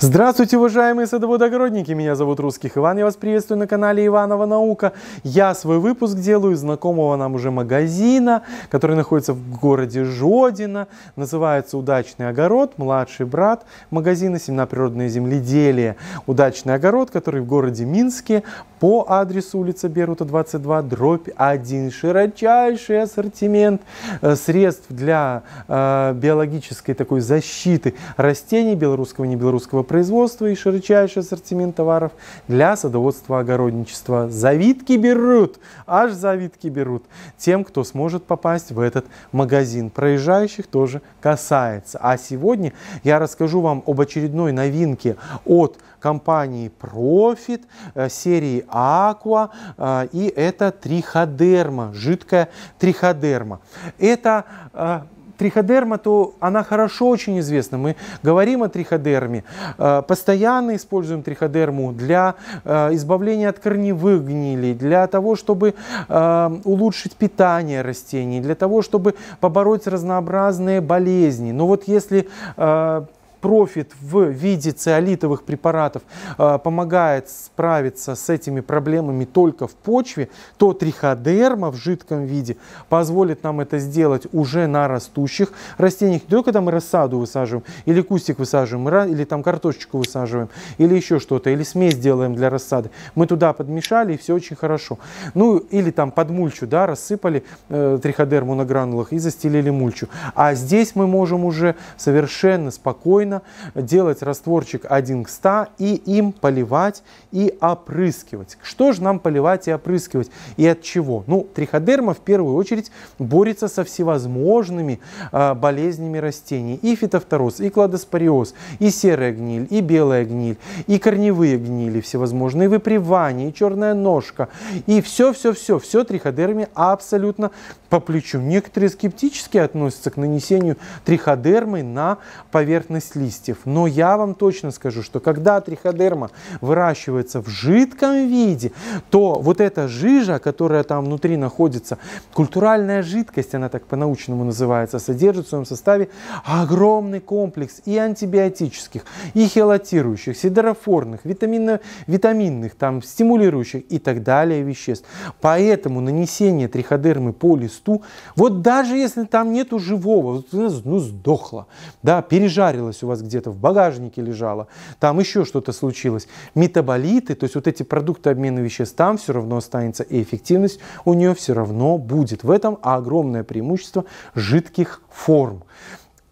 Здравствуйте, уважаемые садоводогородники! Меня зовут Русских Иван, я вас приветствую на канале Иванова Наука. Я свой выпуск делаю из знакомого нам уже магазина, который находится в городе Жодина. Называется «Удачный огород», младший брат магазина «Семнаприродное земледелие». «Удачный огород», который в городе Минске по адресу улица Берута, 22, дробь 1. Широчайший ассортимент э, средств для э, биологической такой защиты растений белорусского и небелорусского производства и широчайший ассортимент товаров для садоводства огородничества. Завитки берут, аж завитки берут тем, кто сможет попасть в этот магазин. Проезжающих тоже касается. А сегодня я расскажу вам об очередной новинке от компании Profit, э, серии Aqua, э, и это триходерма, жидкая триходерма. Это э, триходерма, то она хорошо очень известна. Мы говорим о триходерме, э, постоянно используем триходерму для э, избавления от корневых гнилей, для того, чтобы э, улучшить питание растений, для того, чтобы побороть разнообразные болезни. Но вот если профит в виде циолитовых препаратов э, помогает справиться с этими проблемами только в почве, то триходерма в жидком виде позволит нам это сделать уже на растущих растениях. Не только там рассаду высаживаем, или кустик высаживаем, или там картошечку высаживаем, или еще что-то, или смесь делаем для рассады. Мы туда подмешали, и все очень хорошо. Ну, или там под мульчу, да, рассыпали э, триходерму на гранулах и застелили мульчу. А здесь мы можем уже совершенно спокойно спокойно делать растворчик 1 к 100 и им поливать и опрыскивать. Что же нам поливать и опрыскивать и от чего? Ну, триходерма в первую очередь борется со всевозможными э, болезнями растений. И фитофтороз, и кладоспориоз, и серая гниль, и белая гниль, и корневые гнили всевозможные, и выпривание, и черная ножка, и все-все-все, все триходерме абсолютно по плечу. Некоторые скептически относятся к нанесению триходермы на поверхность листьев листьев. Но я вам точно скажу, что когда триходерма выращивается в жидком виде, то вот эта жижа, которая там внутри находится, культуральная жидкость, она так по-научному называется, содержит в своем составе огромный комплекс и антибиотических, и хелатирующих, сидорофорных, витаминно витаминных, там, стимулирующих и так далее веществ. Поэтому нанесение триходермы по листу, вот даже если там нету живого, ну, сдохло, да, пережарилось у вас где-то в багажнике лежало, там еще что-то случилось. Метаболиты, то есть вот эти продукты обмена веществ, там все равно останется, и эффективность у нее все равно будет. В этом огромное преимущество жидких форм.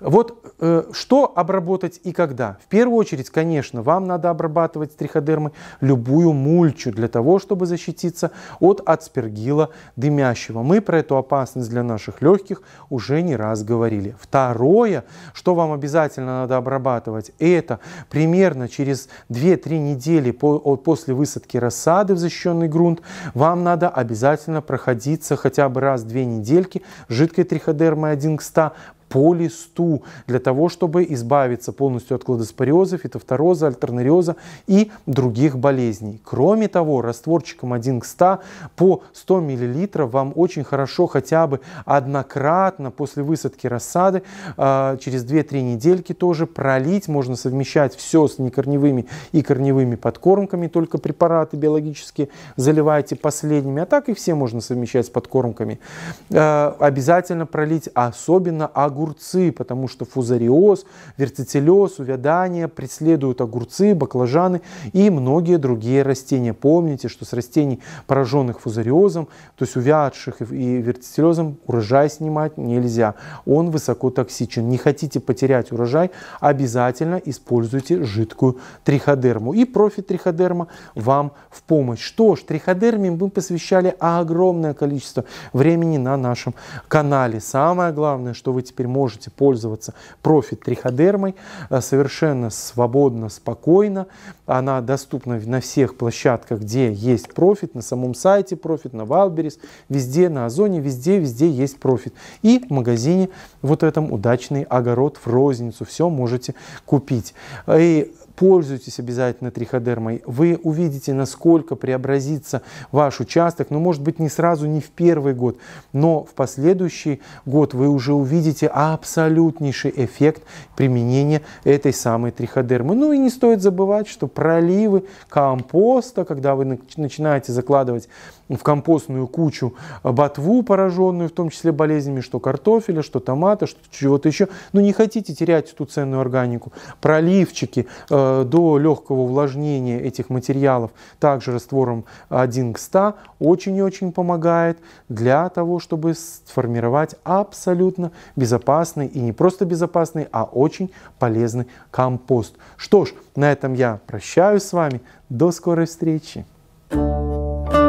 Вот Э, что обработать и когда? В первую очередь, конечно, вам надо обрабатывать триходермы любую мульчу для того, чтобы защититься от аспергила дымящего. Мы про эту опасность для наших легких уже не раз говорили. Второе, что вам обязательно надо обрабатывать, это примерно через 2-3 недели после высадки рассады в защищенный грунт вам надо обязательно проходиться хотя бы раз в 2 недельки жидкой триходермой 1 к 100 по листу для того, чтобы избавиться полностью от кладоспориоза, фитофтороза, альтернериоза и других болезней. Кроме того, растворчиком 1 к 100 по 100 мл вам очень хорошо хотя бы однократно после высадки рассады а, через 2-3 недельки тоже пролить. Можно совмещать все с некорневыми и корневыми подкормками, только препараты биологические заливайте последними, а так и все можно совмещать с подкормками. А, обязательно пролить особенно огурцы огурцы, потому что фузариоз, верцителез, увядание преследуют огурцы, баклажаны и многие другие растения. Помните, что с растений, пораженных фузариозом, то есть увядших и вертицелезом, урожай снимать нельзя. Он высоко токсичен. Не хотите потерять урожай, обязательно используйте жидкую триходерму. И профитриходерма вам в помощь. Что ж, триходерме мы посвящали огромное количество времени на нашем канале. Самое главное, что вы теперь можете пользоваться профит-триходермой э, совершенно свободно, спокойно. Она доступна на всех площадках, где есть профит, на самом сайте профит, на Валберис, везде, на Озоне, везде, везде есть профит. И в магазине вот этом удачный огород в розницу, все можете купить. И пользуйтесь обязательно триходермой. Вы увидите, насколько преобразится ваш участок, но ну, может быть не сразу, не в первый год, но в последующий год вы уже увидите абсолютнейший эффект применения этой самой триходермы. Ну и не стоит забывать, что проливы компоста, когда вы начинаете закладывать в компостную кучу э, ботву, пораженную в том числе болезнями, что картофеля, что томата, что чего-то еще. Но ну, не хотите терять эту ценную органику. Проливчики э, до легкого увлажнения этих материалов также раствором 1 к 100 очень и очень помогает для того, чтобы сформировать абсолютно безопасный и не просто безопасный, а очень полезный компост. Что ж, на этом я прощаюсь с вами. До скорой встречи! thank you